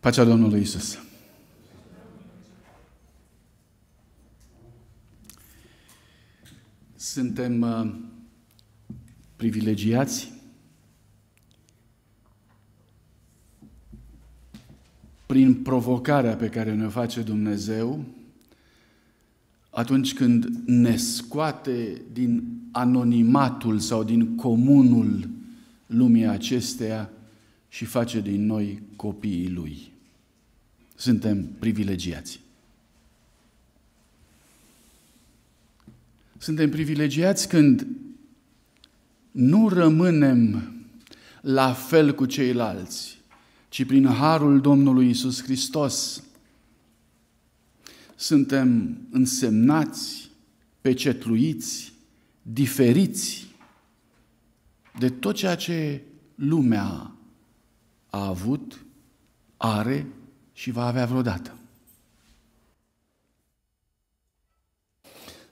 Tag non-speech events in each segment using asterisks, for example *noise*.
Pacea Domnului Isus. Suntem uh, privilegiați prin provocarea pe care ne face Dumnezeu atunci când ne scoate din anonimatul sau din comunul lumii acesteia și face din noi copiii Lui. Suntem privilegiați. Suntem privilegiați când nu rămânem la fel cu ceilalți, ci prin harul Domnului Isus Hristos suntem însemnați, pecetluiți, diferiți de tot ceea ce lumea a avut, are și va avea vreodată.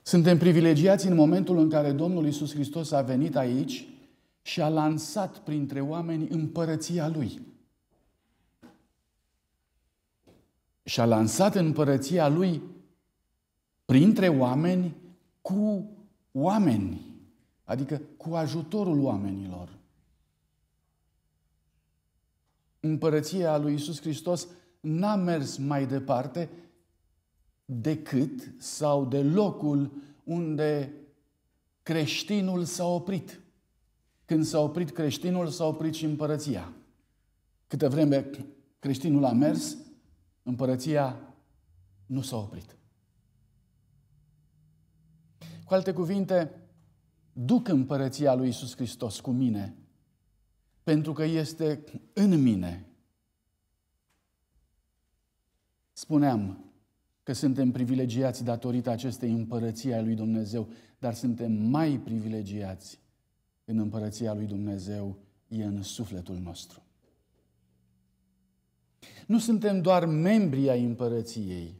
Suntem privilegiați în momentul în care Domnul Isus Hristos a venit aici și a lansat printre oameni împărăția Lui. Și a lansat împărăția Lui printre oameni cu oameni, adică cu ajutorul oamenilor. împărăția lui Isus Hristos n-a mers mai departe decât sau de locul unde creștinul s-a oprit. Când s-a oprit creștinul, s-a oprit și împărăția. Câte vreme creștinul a mers, împărăția nu s-a oprit. Cu alte cuvinte, duc împărăția lui Isus Hristos cu mine pentru că este în mine. Spuneam că suntem privilegiați datorită acestei împărății a lui Dumnezeu, dar suntem mai privilegiați când împărăția lui Dumnezeu e în sufletul nostru. Nu suntem doar membri ai împărăției,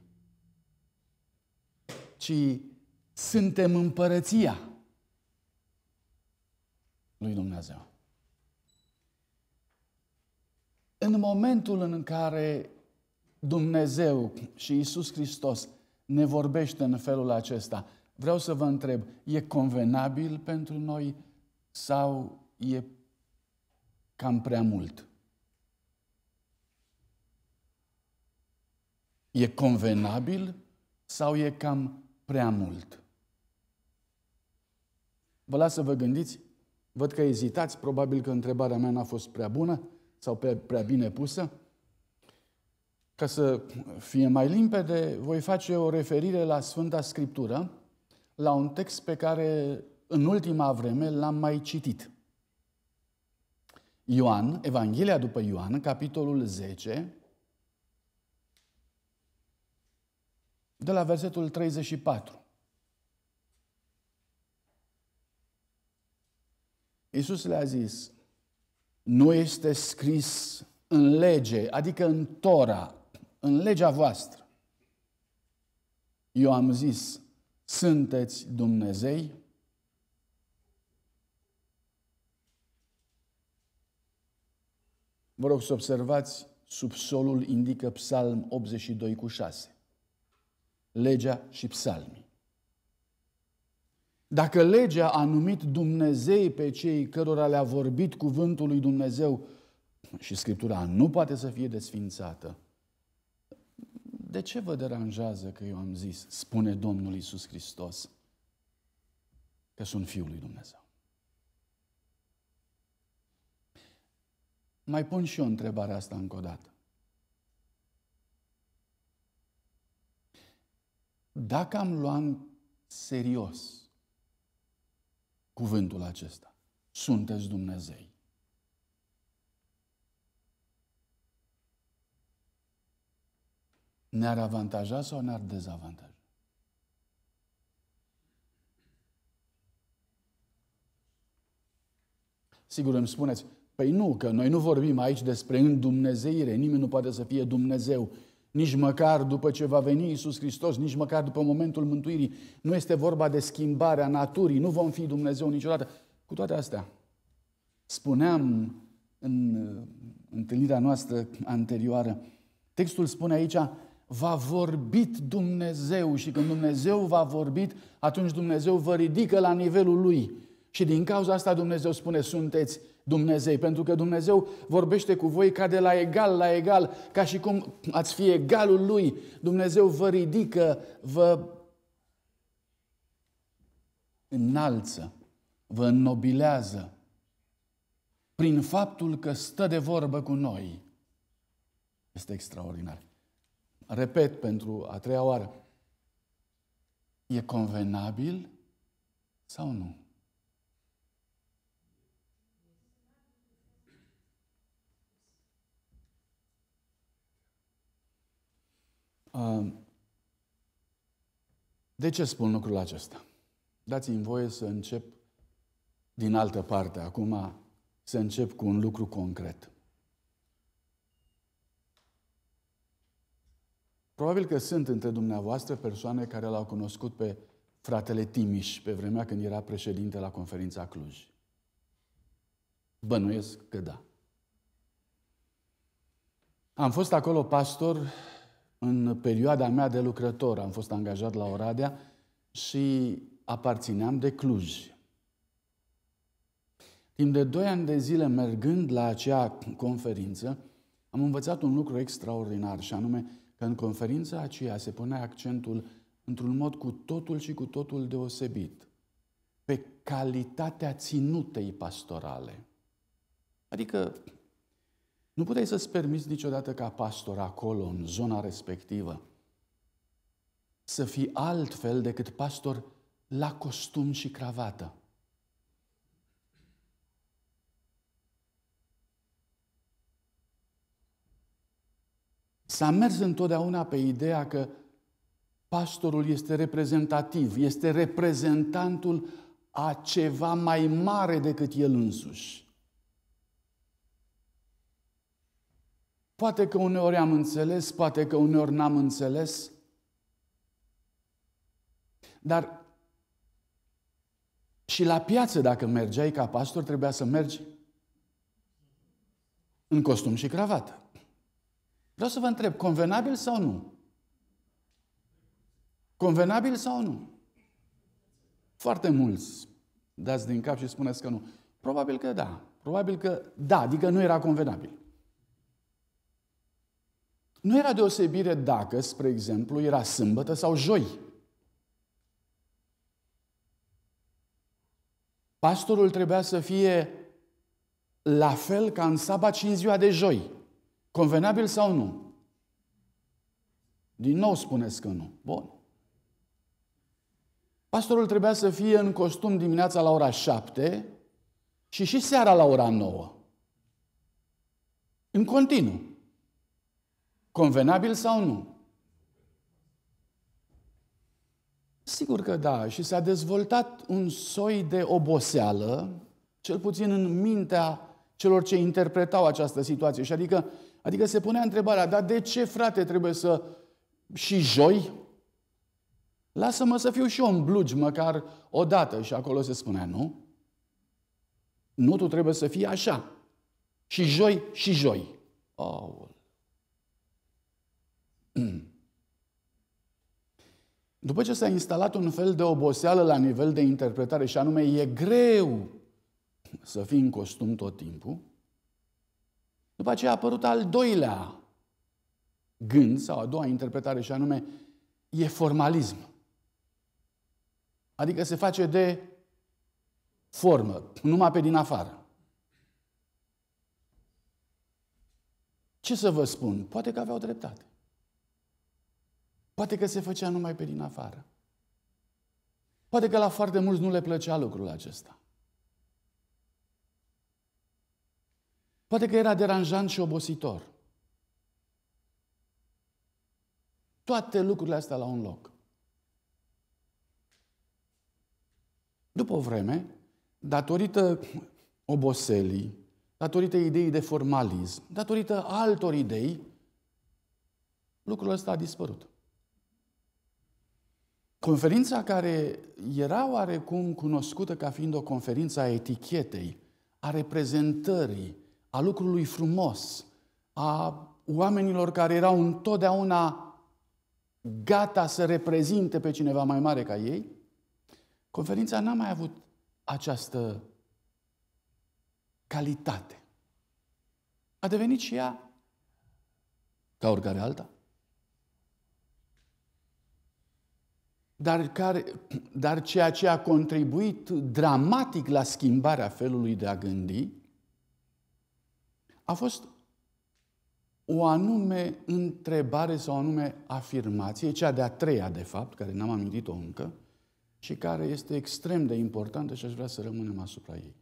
ci suntem împărăția lui Dumnezeu. în momentul în care Dumnezeu și Isus Hristos ne vorbește în felul acesta, vreau să vă întreb, e convenabil pentru noi sau e cam prea mult? E convenabil sau e cam prea mult? Vă las să vă gândiți, văd că ezitați, probabil că întrebarea mea n-a fost prea bună sau pe, prea bine pusă? Ca să fie mai limpede, voi face o referire la Sfânta Scriptură, la un text pe care în ultima vreme l-am mai citit. Ioan, Evanghelia după Ioan, capitolul 10, de la versetul 34. Iisus le-a zis, nu este scris în lege, adică în Tora, în legea voastră. Eu am zis, sunteți Dumnezei? Vă rog să observați, subsolul indică psalm 82 cu 6. Legea și psalmii. Dacă legea a numit Dumnezei pe cei cărora le-a vorbit cuvântul lui Dumnezeu și Scriptura nu poate să fie desfințată, de ce vă deranjează că eu am zis, spune Domnul Isus Hristos, că sunt Fiul lui Dumnezeu? Mai pun și eu întrebarea asta încă o dată. Dacă am luat serios cuvântul acesta. Sunteți Dumnezei. Ne-ar avantaja sau ne-ar dezavantaja? Sigur îmi spuneți, păi nu, că noi nu vorbim aici despre îndumnezeire, nimeni nu poate să fie Dumnezeu nici măcar după ce va veni Isus Hristos, nici măcar după momentul mântuirii. Nu este vorba de schimbarea naturii, nu vom fi Dumnezeu niciodată. Cu toate astea, spuneam în uh, întâlnirea noastră anterioară, textul spune aici, va vorbit Dumnezeu și când Dumnezeu va vorbit, atunci Dumnezeu vă ridică la nivelul Lui. Și din cauza asta Dumnezeu spune, sunteți Dumnezei, pentru că Dumnezeu vorbește cu voi ca de la egal la egal, ca și cum ați fi egalul Lui. Dumnezeu vă ridică, vă înalță, vă înnobilează prin faptul că stă de vorbă cu noi. Este extraordinar. Repet pentru a treia oară. E convenabil sau nu? De ce spun lucrul acesta? Dați-mi voie să încep din altă parte acum, să încep cu un lucru concret. Probabil că sunt între dumneavoastră persoane care l-au cunoscut pe fratele Timiș pe vremea când era președinte la conferința Cluj. Bănuiesc că da. Am fost acolo pastor în perioada mea de lucrător. Am fost angajat la Oradea și aparțineam de Cluj. Timp de doi ani de zile mergând la acea conferință, am învățat un lucru extraordinar și anume că în conferința aceea se pune accentul într-un mod cu totul și cu totul deosebit pe calitatea ținutei pastorale. Adică nu puteai să-ți permiți niciodată ca pastor acolo, în zona respectivă, să fii altfel decât pastor la costum și cravată. S-a mers întotdeauna pe ideea că pastorul este reprezentativ, este reprezentantul a ceva mai mare decât el însuși. Poate că uneori am înțeles, poate că uneori n-am înțeles, dar și la piață, dacă mergeai ca pastor, trebuia să mergi în costum și cravată. Vreau să vă întreb, convenabil sau nu? Convenabil sau nu? Foarte mulți dați din cap și spuneți că nu. Probabil că da. Probabil că da, adică nu era convenabil. Nu era deosebire dacă, spre exemplu, era sâmbătă sau joi. Pastorul trebuia să fie la fel ca în sabat și în ziua de joi. Convenabil sau nu? Din nou spuneți că nu. Bun. Pastorul trebuia să fie în costum dimineața la ora 7 și și seara la ora 9. În continuu. Convenabil sau nu? Sigur că da, și s-a dezvoltat un soi de oboseală, cel puțin în mintea celor ce interpretau această situație. Și adică, adică se punea întrebarea, dar de ce, frate, trebuie să și joi? Lasă-mă să fiu și eu în blugi, măcar o dată. Și acolo se spunea, nu? Nu, tu trebuie să fii așa. Și joi, și joi. Oh, *clears throat* După ce s-a instalat un fel de oboseală la nivel de interpretare, și anume e greu să fii în costum tot timpul, după aceea a apărut al doilea gând sau a doua interpretare și anume e formalism. Adică se face de formă, numai pe din afară. Ce să vă spun? Poate că aveau dreptate. Poate că se făcea numai pe din afară. Poate că la foarte mulți nu le plăcea lucrul acesta. Poate că era deranjant și obositor. Toate lucrurile astea la un loc. După o vreme, datorită oboselii, datorită ideii de formalism, datorită altor idei, lucrul ăsta a dispărut. Conferința care era oarecum cunoscută ca fiind o conferință a etichetei, a reprezentării, a lucrului frumos, a oamenilor care erau întotdeauna gata să reprezinte pe cineva mai mare ca ei, conferința n-a mai avut această calitate. A devenit și ea, ca oricare alta, dar, care, *clears throat* dar ceea ce a contribuit dramatic la schimbarea felului de a gândi a fost o anume întrebare sau o anume afirmație, cea de-a treia, de fapt, care n-am amintit-o încă, și care este extrem de importantă și aș vrea să rămânem asupra ei.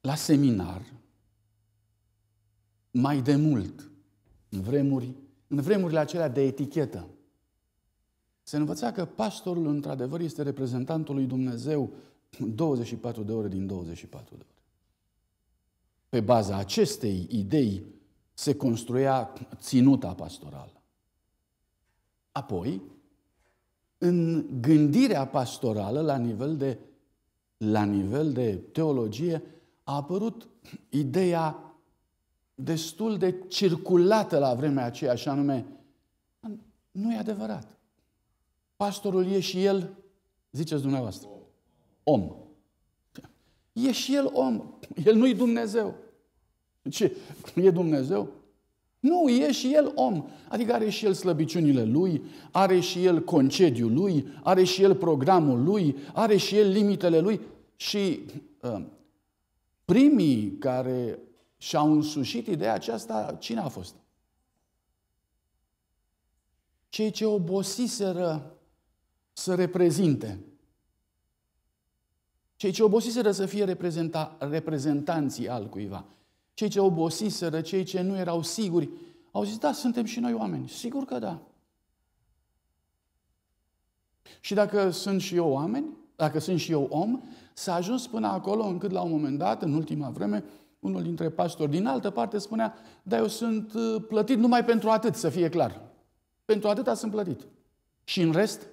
La seminar, mai de mult, în, vremuri, în vremurile acelea de etichetă, se învăța că pastorul, într-adevăr, este reprezentantul lui Dumnezeu 24 *clears throat* de ore din 24 de ore. Pe baza acestei idei se construia ținuta pastorală. Apoi, în gândirea pastorală, la nivel de, la nivel de teologie, a apărut *clears throat* ideea destul de circulată la vremea aceea, și anume, nu e adevărat. Pastorul e și el, ziceți dumneavoastră, om. E și el om. El nu-i Dumnezeu. Ce? E Dumnezeu? Nu, e și el om. Adică are și el slăbiciunile lui, are și el concediul lui, are și el programul lui, are și el limitele lui. Și uh, primii care și-au însușit ideea aceasta, cine a fost? Cei ce obosiseră să reprezinte. Cei ce obosiseră să fie reprezenta, reprezentanții al cuiva. Cei ce obosiseră, cei ce nu erau siguri, au zis, da, suntem și noi oameni. Sigur că da. Și dacă sunt și eu oameni, dacă sunt și eu om, s-a ajuns până acolo încât la un moment dat, în ultima vreme, unul dintre pastori din altă parte spunea, da eu sunt uh, plătit numai pentru atât, să fie clar. Pentru atâta sunt plătit. Și în rest,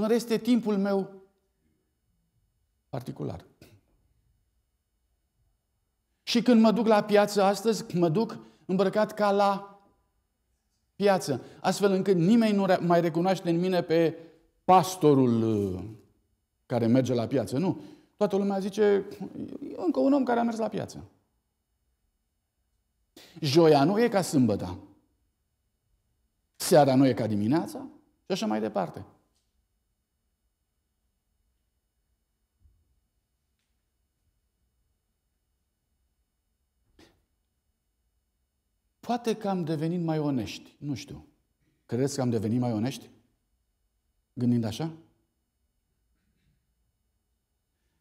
în rest, e timpul meu particular. Și când mă duc la piață astăzi, mă duc îmbrăcat ca la piață, astfel încât nimeni nu mai recunoaște în mine pe pastorul uh, care merge la piață. Nu. Toată lumea zice, încă un om care a mers la piață. Joia nu e ca sâmbăta. Seara nu e ca dimineața și așa mai departe. Poate că am devenit mai onești. Nu știu. Credeți că am devenit mai onești? Gândind așa?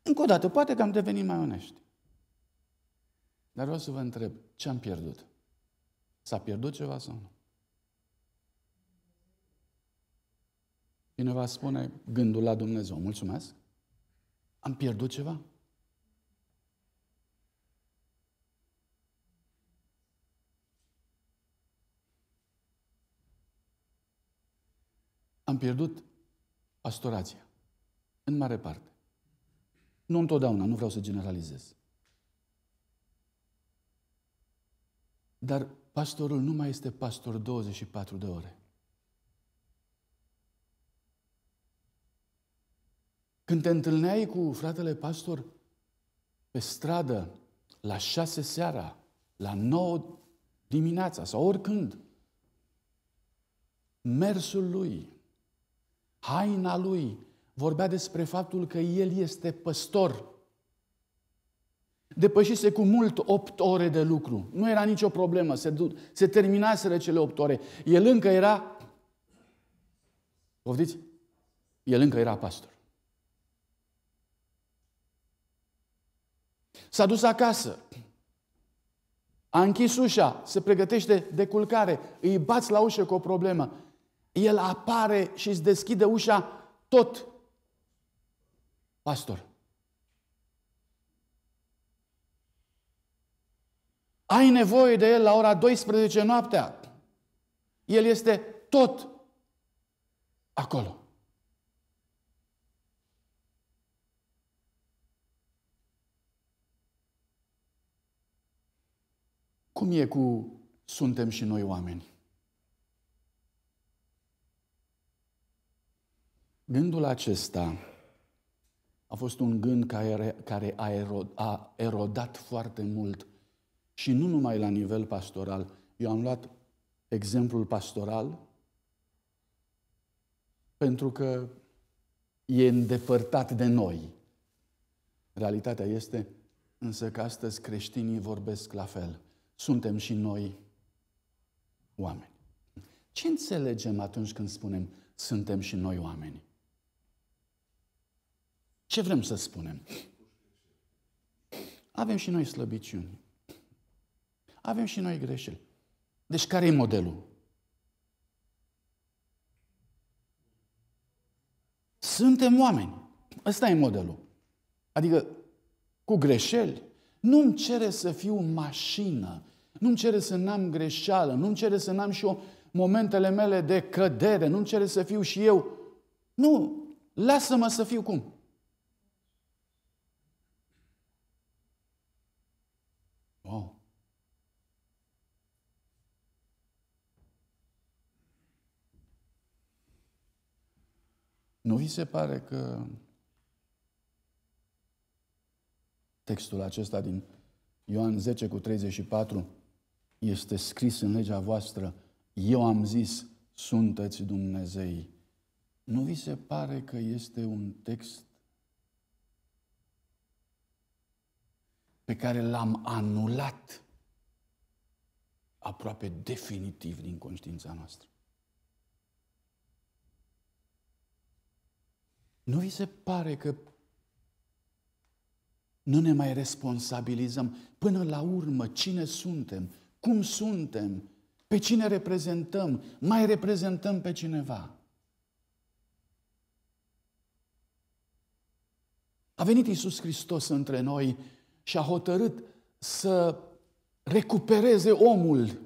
Încă o dată, poate că am devenit mai onești. Dar vreau să vă întreb, ce am pierdut? S-a pierdut ceva sau nu? Cineva spune gândul la Dumnezeu. Mulțumesc. Am pierdut ceva? am pierdut astorația. În mare parte. Nu întotdeauna, nu vreau să generalizez. Dar pastorul nu mai este pastor 24 de ore. Când te întâlneai cu fratele pastor pe stradă, la șase seara, la nouă dimineața sau oricând, mersul lui, haina lui vorbea despre faptul că el este păstor. Depășise cu mult opt ore de lucru. Nu era nicio problemă, se, se terminaseră cele opt ore. El încă era, poftiți? El încă era pastor. S-a dus acasă, a închis ușa, se pregătește de culcare, îi bați la ușă cu o problemă. El apare și îți deschide ușa tot. Pastor. Ai nevoie de El la ora 12 noaptea. El este tot acolo. Cum e cu suntem și noi oameni? Gândul acesta a fost un gând care, a, a erodat foarte mult și nu numai la nivel pastoral. Eu am luat exemplul pastoral pentru că e îndepărtat de noi. Realitatea este însă că astăzi creștinii vorbesc la fel. Suntem și noi oameni. Ce înțelegem atunci când spunem suntem și noi oameni? Ce vrem să spunem? Avem și noi slăbiciuni. Avem și noi greșeli. Deci care e modelul? Suntem oameni. Ăsta e modelul. Adică cu greșeli. Nu-mi cere să fiu mașină. Nu-mi cere să n-am greșeală. Nu-mi cere să n-am și eu momentele mele de cădere. Nu-mi cere să fiu și eu. Nu. Lasă-mă să fiu cum? Nu vi se pare că textul acesta din Ioan 10 cu 34 este scris în legea voastră, eu am zis, sunteți Dumnezei. Nu vi se pare că este un text pe care l-am anulat aproape definitiv din conștiința noastră? Nu vi se pare că nu ne mai responsabilizăm până la urmă cine suntem, cum suntem, pe cine reprezentăm, mai reprezentăm pe cineva. A venit Isus Hristos între noi și a hotărât să recupereze omul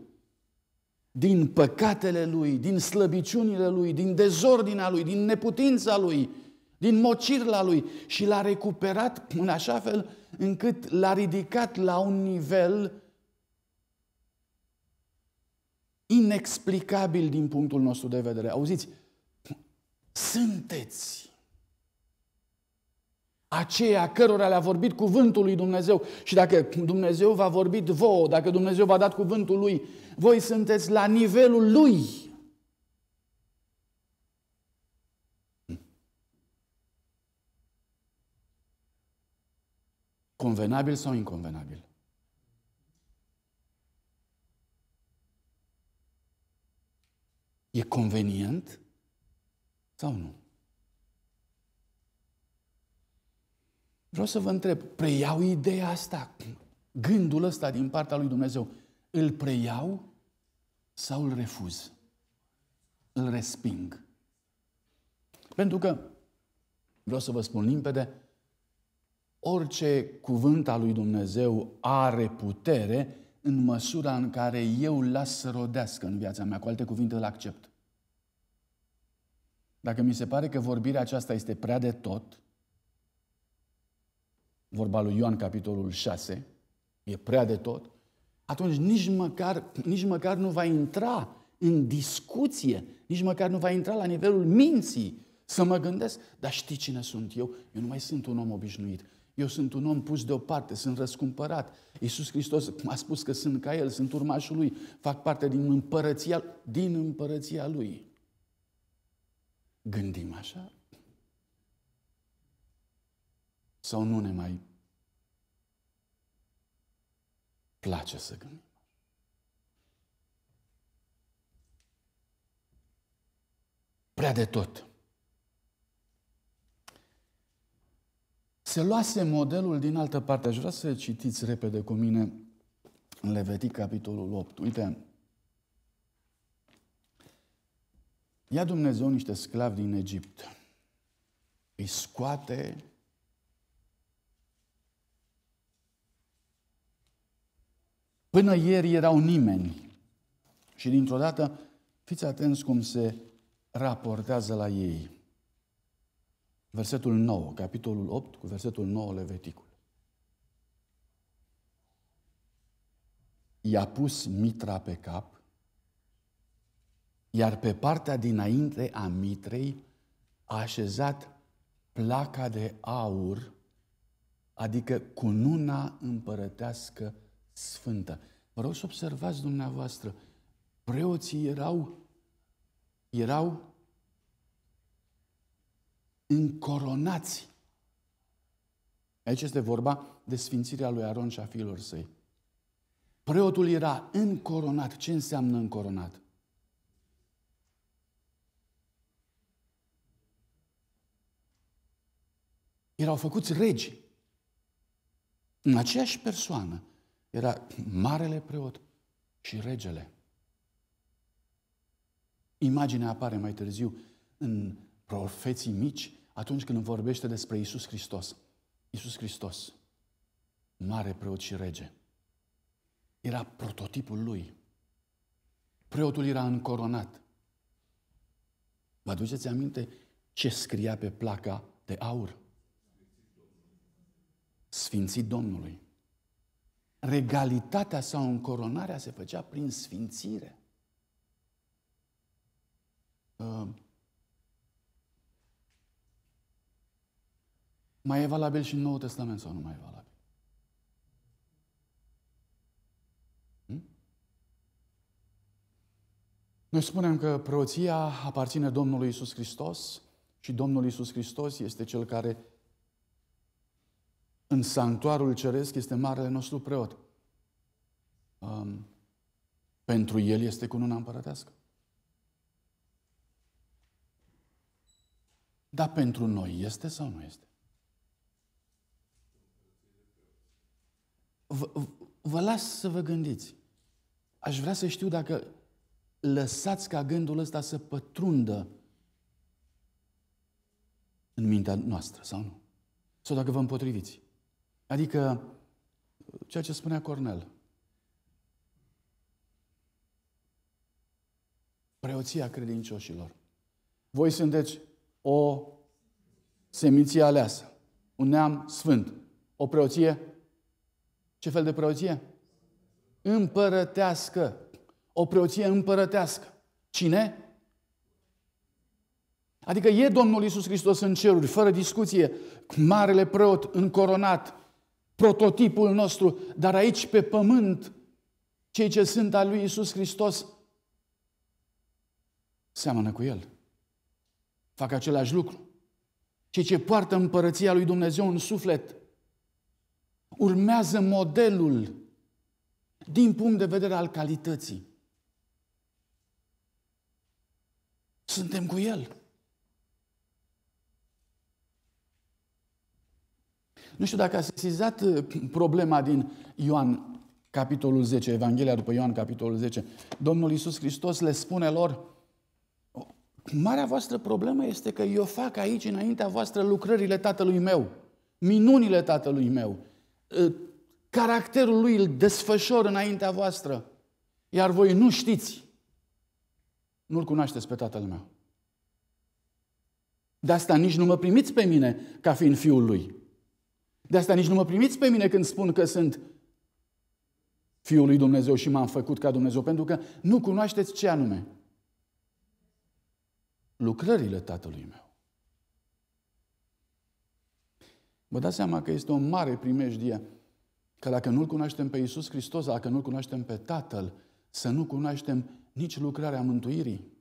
din păcatele lui, din slăbiciunile lui, din dezordinea lui, din neputința lui, din mocirla lui și l-a recuperat în așa fel încât l-a ridicat la un nivel inexplicabil din punctul nostru de vedere. Auziți, sunteți aceia cărora le-a vorbit cuvântul lui Dumnezeu și dacă Dumnezeu va vorbit vouă, dacă Dumnezeu v-a dat cuvântul lui, voi sunteți la nivelul lui. Convenabil sau inconvenabil? E convenient sau nu? Vreau să vă întreb, preiau ideea asta, gândul ăsta din partea lui Dumnezeu, îl preiau sau îl refuz? Îl resping. Pentru că, vreau să vă spun limpede, Orice cuvânt al lui Dumnezeu are putere în măsura în care eu îl las să rodească în viața mea. Cu alte cuvinte, îl accept. Dacă mi se pare că vorbirea aceasta este prea de tot, vorba lui Ioan, capitolul 6, e prea de tot, atunci nici măcar, nici măcar nu va intra în discuție, nici măcar nu va intra la nivelul minții să mă gândesc, dar știi cine sunt eu? Eu nu mai sunt un om obișnuit. Eu sunt un om pus deoparte, sunt răscumpărat. Iisus Hristos a spus că sunt ca El, sunt urmașul Lui, fac parte din împărăția, din împărăția Lui. Gândim așa? Sau nu ne mai place să gândim? Prea de tot. se luase modelul din altă parte. Aș vrea să citiți repede cu mine în Levetic, capitolul 8. Uite, ia Dumnezeu niște sclavi din Egipt, îi scoate Până ieri erau nimeni. Și dintr-o dată, fiți atenți cum se raportează la ei. Versetul 9, capitolul 8, cu versetul 9 Leviticul. I-a pus mitra pe cap, iar pe partea dinainte a mitrei a așezat placa de aur, adică cununa împărătească sfântă. Vă rog să observați dumneavoastră, preoții erau, erau încoronați. Aici este vorba de sfințirea lui Aron și a fiilor săi. Preotul era încoronat. Ce înseamnă încoronat? Erau făcuți regi. În aceeași persoană era marele preot și regele. Imaginea apare mai târziu în profeții mici atunci când vorbește despre Isus Hristos. Isus Hristos, mare preot și rege, era prototipul lui. Preotul era încoronat. Vă aduceți aminte ce scria pe placa de aur? Sfinții Domnului. Regalitatea sau încoronarea se făcea prin sfințire. Uh Mai e valabil și în Noul Testament sau nu mai e valabil? Hm? Noi spunem că preoția aparține Domnului Isus Hristos și Domnul Isus Hristos este cel care în sanctuarul ceresc este marele nostru preot. Um, pentru el este cununa împărătească. Dar pentru noi este sau nu este? vă, vă las să vă gândiți. Aș vrea să știu dacă lăsați ca gândul ăsta să pătrundă în mintea noastră sau nu. Sau dacă vă împotriviți. Adică, ceea ce spunea Cornel. Preoția credincioșilor. Voi sunteți o seminție aleasă, un neam sfânt, o preoție ce fel de preoție? Împărătească. O preoție împărătească. Cine? Adică e Domnul Isus Hristos în ceruri, fără discuție, marele preot încoronat, prototipul nostru, dar aici pe pământ, cei ce sunt al lui Isus Hristos seamănă cu el. Fac același lucru. Cei ce poartă împărăția lui Dumnezeu în suflet urmează modelul din punct de vedere al calității. Suntem cu El. Nu știu dacă a sesizat uh, problema din Ioan, capitolul 10, Evanghelia după Ioan, capitolul 10. Domnul Iisus Hristos le spune lor, Marea voastră problemă este că eu fac aici, înaintea voastră, lucrările tatălui meu, minunile tatălui meu. Uh, caracterul lui îl desfășor înaintea voastră, iar voi nu știți, nu-l cunoașteți pe tatăl meu. De asta nici nu mă primiți pe mine ca fiind fiul lui. De asta nici nu mă primiți pe mine când spun că sunt fiul lui Dumnezeu și m-am făcut ca Dumnezeu, pentru că nu cunoașteți ce anume. Lucrările tatălui meu. Vă dați seama că este o mare primejdie că dacă nu-L cunoaștem pe Iisus Hristos, dacă nu-L cunoaștem pe Tatăl, să nu cunoaștem nici lucrarea mântuirii.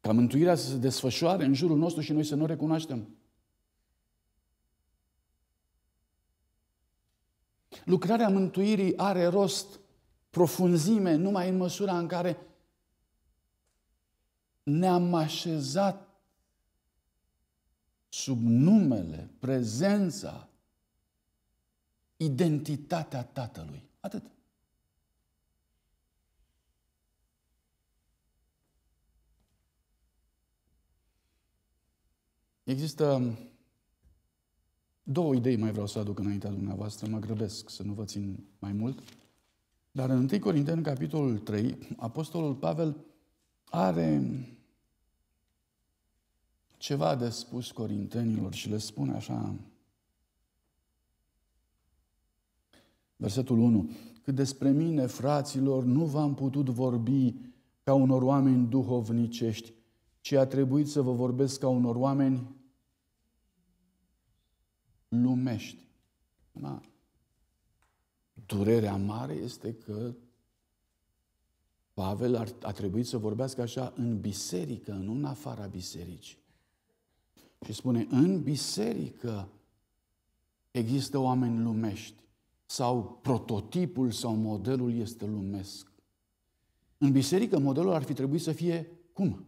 Ca mântuirea să se desfășoare în jurul nostru și noi să nu recunoaștem. Lucrarea mântuirii are rost, profunzime, numai în măsura în care ne-am așezat sub numele, prezența, identitatea Tatălui. Atât. Există două idei mai vreau să aduc înaintea dumneavoastră, mă grăbesc să nu vă țin mai mult. Dar în 1 Corinteni, capitolul 3, Apostolul Pavel are ceva de spus corintenilor și le spune așa. Versetul 1. Cât despre mine, fraților, nu v-am putut vorbi ca unor oameni duhovnicești, ci a trebuit să vă vorbesc ca unor oameni lumești. Da. Durerea mare este că Pavel ar, a trebuit să vorbească așa în biserică, nu în afara bisericii. Și spune, în biserică există oameni lumești sau prototipul sau modelul este lumesc. În biserică modelul ar fi trebuit să fie cum?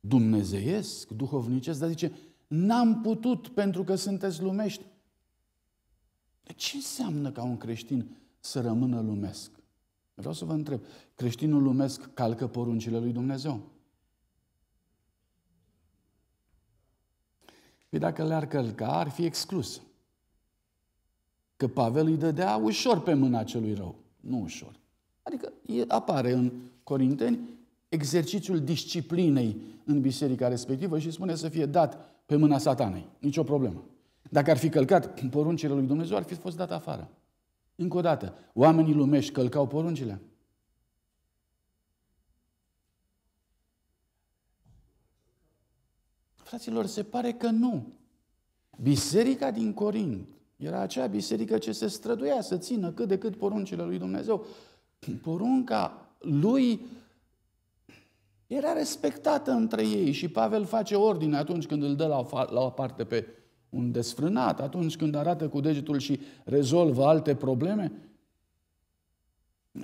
Dumnezeiesc, duhovnicesc, dar zice, n-am putut pentru că sunteți lumești. Ce înseamnă ca un creștin să rămână lumesc? Vreau să vă întreb, creștinul lumesc calcă poruncile lui Dumnezeu? Păi dacă le-ar călca, ar fi exclus. Că Pavel îi dădea ușor pe mâna celui rău. Nu ușor. Adică apare în Corinteni exercițiul disciplinei în biserica respectivă și spune să fie dat pe mâna satanei. Nicio problemă. Dacă ar fi călcat poruncile lui Dumnezeu, ar fi fost dat afară. Încă o dată, oamenii lumești călcau poruncile? Fraților, se pare că nu. Biserica din Corint era acea biserică ce se străduia să țină cât de cât poruncile lui Dumnezeu. Porunca lui era respectată între ei și Pavel face ordine atunci când îl dă la o, la o parte pe un desfrânat, atunci când arată cu degetul și rezolvă alte probleme.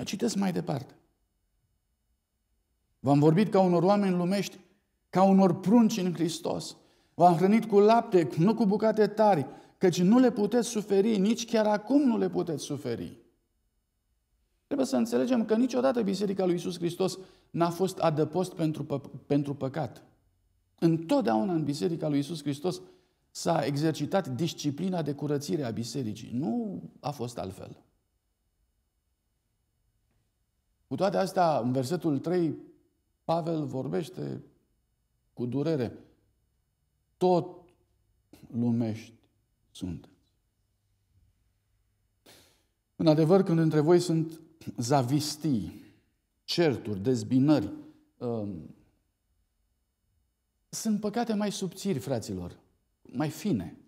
Citesc mai departe. V-am vorbit ca unor oameni lumești ca unor prunci în Hristos. V-am hrănit cu lapte, nu cu bucate tari, căci nu le puteți suferi, nici chiar acum nu le puteți suferi. Trebuie să înțelegem că niciodată Biserica lui Isus Hristos n-a fost adăpost pentru, pă- pentru păcat. Întotdeauna în Biserica lui Isus Hristos s-a exercitat disciplina de curățire a bisericii. Nu a fost altfel. Cu toate astea, în versetul 3, Pavel vorbește cu durere. Tot lumești sunteți. În adevăr, când între voi sunt zavistii, certuri, dezbinări, um, sunt păcate mai subțiri, fraților, mai fine.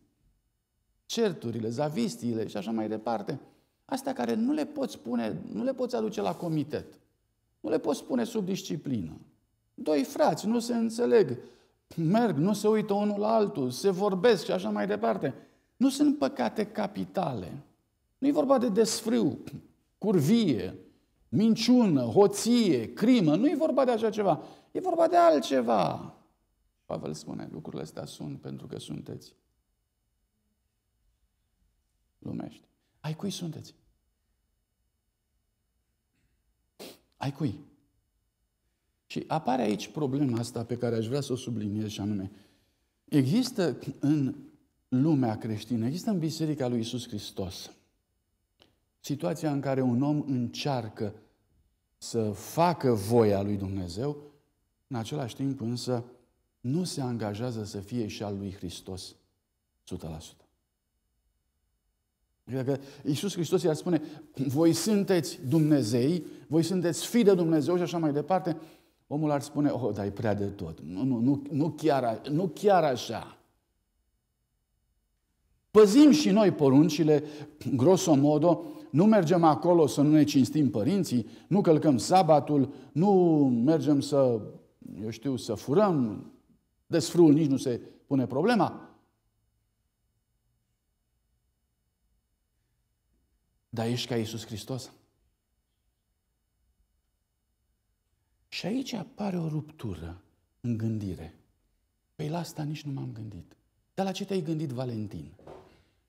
Certurile, zavistiile și așa mai departe, astea care nu le poți spune, nu le poți aduce la comitet, nu le poți spune sub disciplină, Doi frați nu se înțeleg, merg, nu se uită unul la altul, se vorbesc și așa mai departe. Nu sunt păcate capitale. Nu e vorba de desfrâu, curvie, minciună, hoție, crimă. Nu e vorba de așa ceva. E vorba de altceva. Pavel spune, lucrurile astea sunt pentru că sunteți lumești. Ai cui sunteți? Ai cui? Și apare aici problema asta pe care aș vrea să o subliniez și anume. Există în lumea creștină, există în Biserica lui Isus Hristos situația în care un om încearcă să facă voia lui Dumnezeu, în același timp însă nu se angajează să fie și al lui Hristos 100%. Dacă Iisus Hristos i-ar spune, voi sunteți Dumnezei, voi sunteți fi de Dumnezeu și așa mai departe, omul ar spune, oh, dar e prea de tot. Nu, nu, nu, nu, chiar, nu chiar așa. Păzim și noi poruncile, grosomodo, nu mergem acolo să nu ne cinstim părinții, nu călcăm sabatul, nu mergem să, eu știu, să furăm, desfrul nici nu se pune problema. Dar ești ca Iisus Hristos? Și aici apare o ruptură în gândire. Păi la asta nici nu m-am gândit. Dar la ce te-ai gândit, Valentin?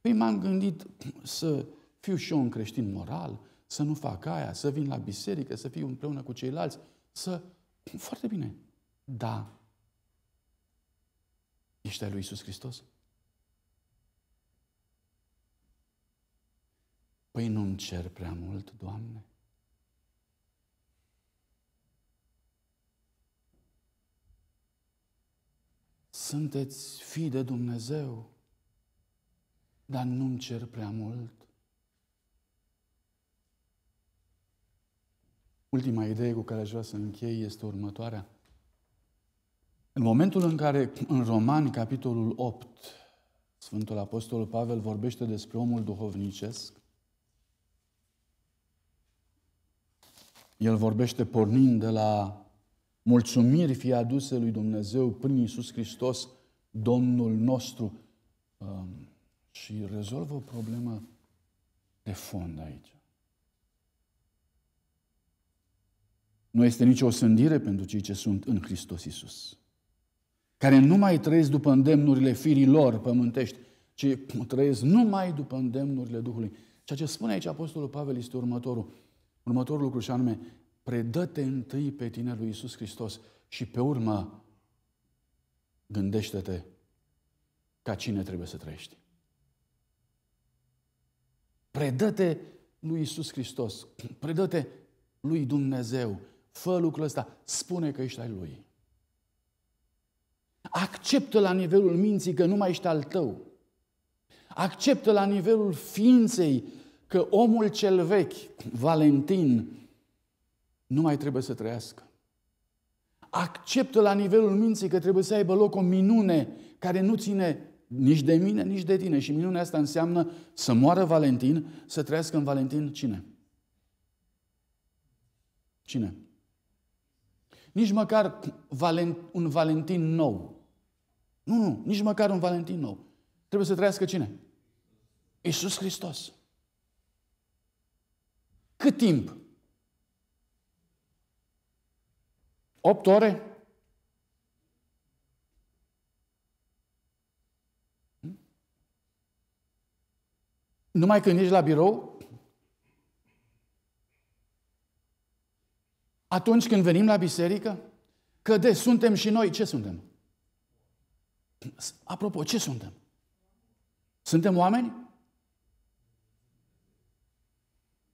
Păi m-am gândit să fiu și eu un creștin moral, să nu fac aia, să vin la biserică, să fiu împreună cu ceilalți, să... Foarte bine. Da. Ești al lui Iisus Hristos? Păi nu-mi cer prea mult, Doamne. sunteți fii de Dumnezeu, dar nu-mi cer prea mult. Ultima idee cu care aș vrea să închei este următoarea. În momentul în care în Romani, capitolul 8, Sfântul Apostol Pavel vorbește despre omul duhovnicesc, el vorbește pornind de la Mulțumiri fie aduse lui Dumnezeu prin Iisus Hristos, Domnul nostru. Um, și rezolvă o problemă de fond aici. Nu este nicio osândire pentru cei ce sunt în Hristos Iisus, care nu mai trăiesc după îndemnurile firii lor pământești, ci trăiesc numai după îndemnurile Duhului. Ceea ce spune aici Apostolul Pavel este următorul, următorul lucru și anume, predă-te întâi pe tine lui Isus Hristos și pe urmă gândește-te ca cine trebuie să trăiești. Predă-te lui Isus Hristos, *clears throat* predă-te lui Dumnezeu, fă lucrul ăsta, spune că ești al lui. Acceptă la nivelul minții că nu mai ești al tău. Acceptă la nivelul ființei că omul cel vechi, Valentin, nu mai trebuie să trăiască. Acceptă la nivelul minții că trebuie să aibă loc o minune care nu ține nici de mine, nici de tine. Și minunea asta înseamnă să moară Valentin, să trăiască în Valentin cine? Cine? Nici măcar un Valentin nou. Nu, nu, nici măcar un Valentin nou. Trebuie să trăiască cine? Iisus Hristos. Cât timp? 8 ore? Hmm? Numai când ești la birou? Atunci când venim la biserică? Că de suntem și noi, ce suntem? Apropo, ce suntem? Suntem oameni?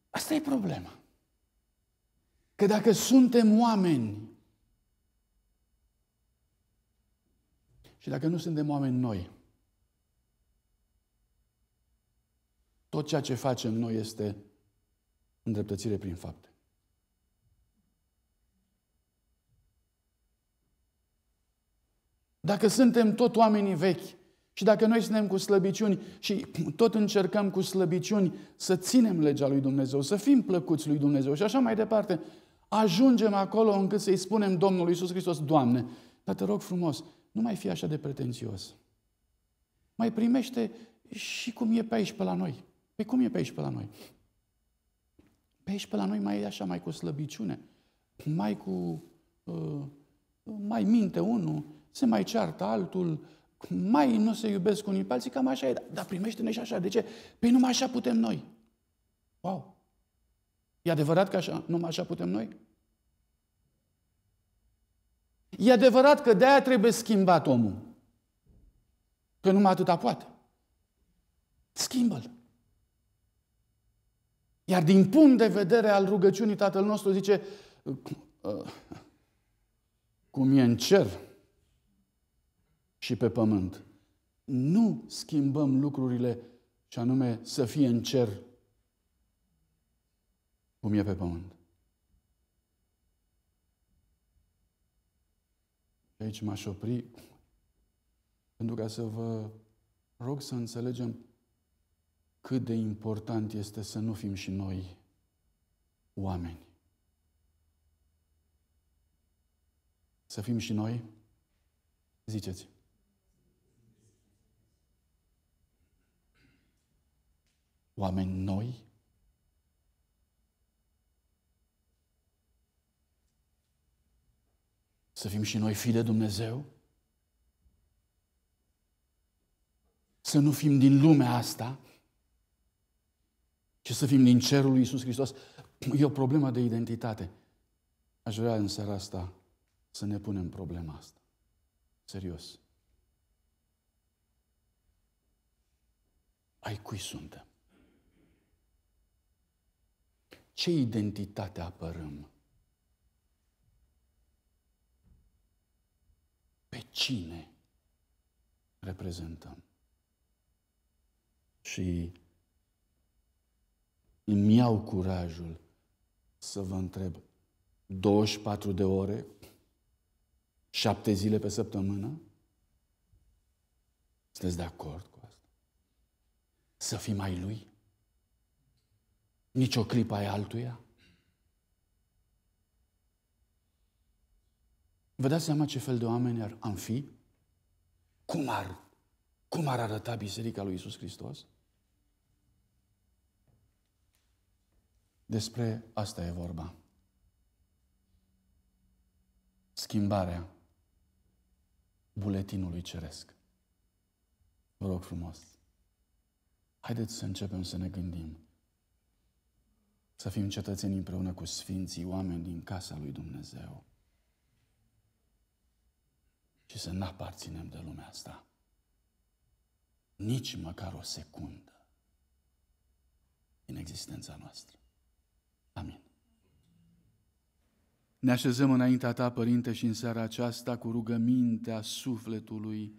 Asta e problema. Că dacă suntem oameni, Și dacă nu suntem oameni noi, tot ceea ce facem noi este îndreptățire prin fapte. Dacă suntem tot oamenii vechi și dacă noi suntem cu slăbiciuni și *clears throat* tot încercăm cu slăbiciuni să ținem legea lui Dumnezeu, să fim plăcuți lui Dumnezeu și așa mai departe, ajungem acolo încât să-i spunem Domnului Iisus Hristos, Doamne, dar te rog frumos, nu mai fi așa de pretențios. Mai primește și cum e pe aici, pe la noi. Pe cum e pe aici, pe la noi? Pe aici, pe la noi, mai e așa, mai cu slăbiciune, mai cu... Uh, mai minte unul, se mai ceartă altul, mai nu se iubesc unii pe alții, cam așa e. Dar, primește-ne și așa. De ce? Păi numai așa putem noi. Wow! E adevărat că așa, numai așa putem noi? E adevărat că de-aia trebuie schimbat omul. Că numai atâta poate. Schimbă-l. Iar din punct de vedere al rugăciunii, Tatăl nostru zice, uh, cum e în cer și pe pământ, nu schimbăm lucrurile și anume să fie în cer cum e pe pământ. Și aici m-aș opri pentru ca să vă rog să înțelegem cât de important este să nu fim și noi oameni. Să fim și noi? Ziceți. Oameni noi? Să fim și noi fii de Dumnezeu? Să nu fim din lumea asta, ci să fim din cerul lui Iisus Hristos. E o problemă de identitate. Aș vrea în seara asta să ne punem problema asta. Serios. Ai cui suntem? Ce identitate apărăm? pe cine reprezentăm. Și îmi iau curajul să vă întreb 24 de ore, 7 zile pe săptămână? Sunteți de acord cu asta? Să fii mai lui? Nici o clipă ai altuia? Vă dați seama ce fel de oameni ar, am fi? Cum ar, cum ar arăta Biserica lui Isus Hristos? Despre asta e vorba. Schimbarea buletinului ceresc. Vă rog frumos. Haideți să începem să ne gândim. Să fim cetățeni împreună cu sfinții oameni din casa lui Dumnezeu și să n-aparținem de lumea asta. Nici măcar o secundă în existența noastră. Amin. Ne așezăm înaintea Ta, Părinte, și în seara aceasta cu rugămintea sufletului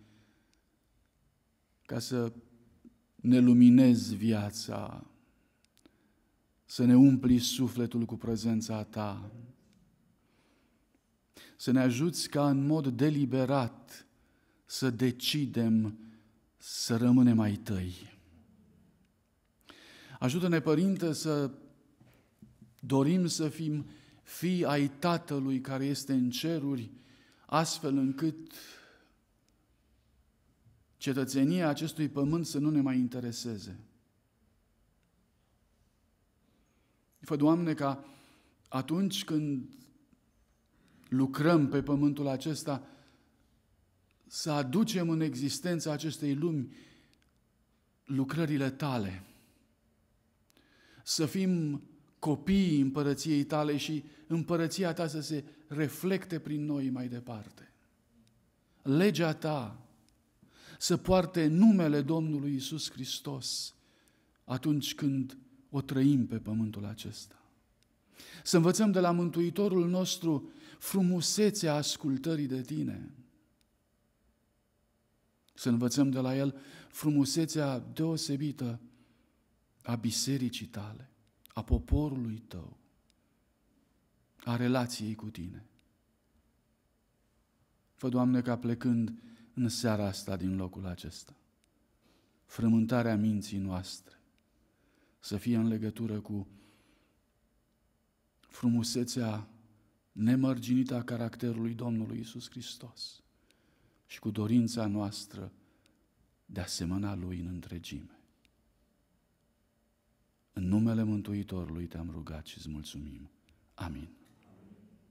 ca să ne luminezi viața, să ne umpli sufletul cu prezența Ta, să ne ajuți ca în mod deliberat să decidem să rămânem ai tăi. Ajută-ne, Părinte, să dorim să fim fii ai Tatălui care este în ceruri, astfel încât cetățenia acestui pământ să nu ne mai intereseze. Fă, Doamne, ca atunci când lucrăm pe pământul acesta, să aducem în existența acestei lumi lucrările tale, să fim copiii împărăției tale și împărăția ta să se reflecte prin noi mai departe. Legea ta să poarte numele Domnului Isus Hristos atunci când o trăim pe pământul acesta. Să învățăm de la Mântuitorul nostru frumusețea ascultării de tine. Să învățăm de la el frumusețea deosebită a bisericii tale, a poporului tău, a relației cu tine. Fă, Doamne, ca plecând în seara asta din locul acesta, frământarea minții noastre să fie în legătură cu frumusețea nemărginită a caracterului Domnului Isus Hristos și cu dorința noastră de a Lui în întregime. În numele Mântuitorului te-am rugat și îți mulțumim. Amin.